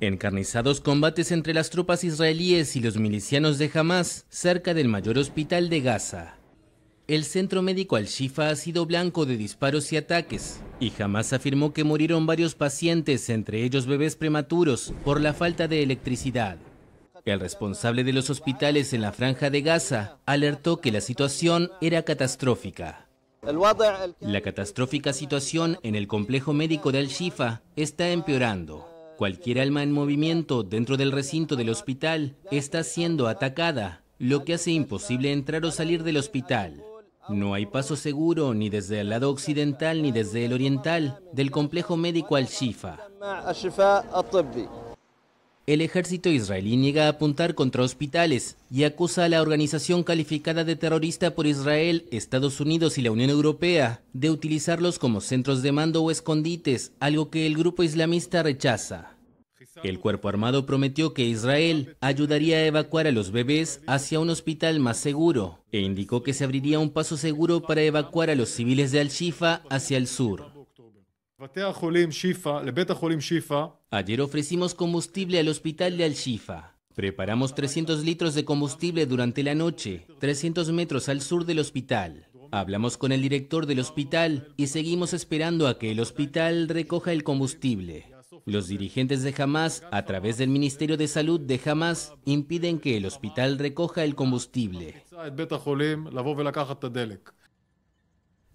Encarnizados combates entre las tropas israelíes y los milicianos de Hamas cerca del mayor hospital de Gaza. El centro médico Al-Shifa ha sido blanco de disparos y ataques, y Hamas afirmó que murieron varios pacientes, entre ellos bebés prematuros, por la falta de electricidad. El responsable de los hospitales en la franja de Gaza alertó que la situación era catastrófica. La catastrófica situación en el complejo médico de Al-Shifa está empeorando. Cualquier alma en movimiento dentro del recinto del hospital está siendo atacada, lo que hace imposible entrar o salir del hospital. No hay paso seguro ni desde el lado occidental ni desde el oriental del complejo médico Al-Shifa el ejército israelí niega a apuntar contra hospitales y acusa a la organización calificada de terrorista por Israel, Estados Unidos y la Unión Europea de utilizarlos como centros de mando o escondites, algo que el grupo islamista rechaza. El cuerpo armado prometió que Israel ayudaría a evacuar a los bebés hacia un hospital más seguro e indicó que se abriría un paso seguro para evacuar a los civiles de Al-Shifa hacia el sur. Ayer ofrecimos combustible al hospital de Al-Shifa. Preparamos 300 litros de combustible durante la noche, 300 metros al sur del hospital. Hablamos con el director del hospital y seguimos esperando a que el hospital recoja el combustible. Los dirigentes de Hamas, a través del Ministerio de Salud de Hamas, impiden que el hospital recoja el combustible.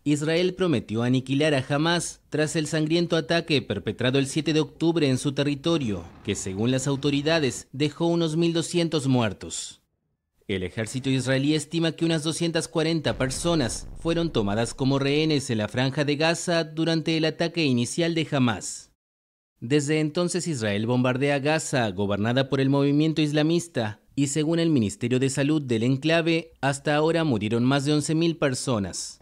Israel prometió aniquilar a Hamas tras el sangriento ataque perpetrado el 7 de octubre en su territorio, que según las autoridades dejó unos 1.200 muertos. El ejército israelí estima que unas 240 personas fueron tomadas como rehenes en la franja de Gaza durante el ataque inicial de Hamas. Desde entonces Israel bombardea Gaza, gobernada por el movimiento islamista, y según el Ministerio de Salud del enclave, hasta ahora murieron más de 11.000 personas.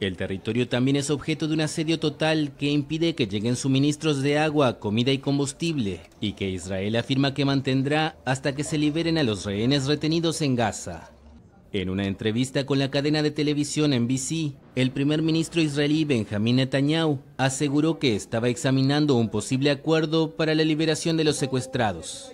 El territorio también es objeto de un asedio total que impide que lleguen suministros de agua, comida y combustible, y que Israel afirma que mantendrá hasta que se liberen a los rehenes retenidos en Gaza. En una entrevista con la cadena de televisión NBC, el primer ministro israelí Benjamín Netanyahu aseguró que estaba examinando un posible acuerdo para la liberación de los secuestrados.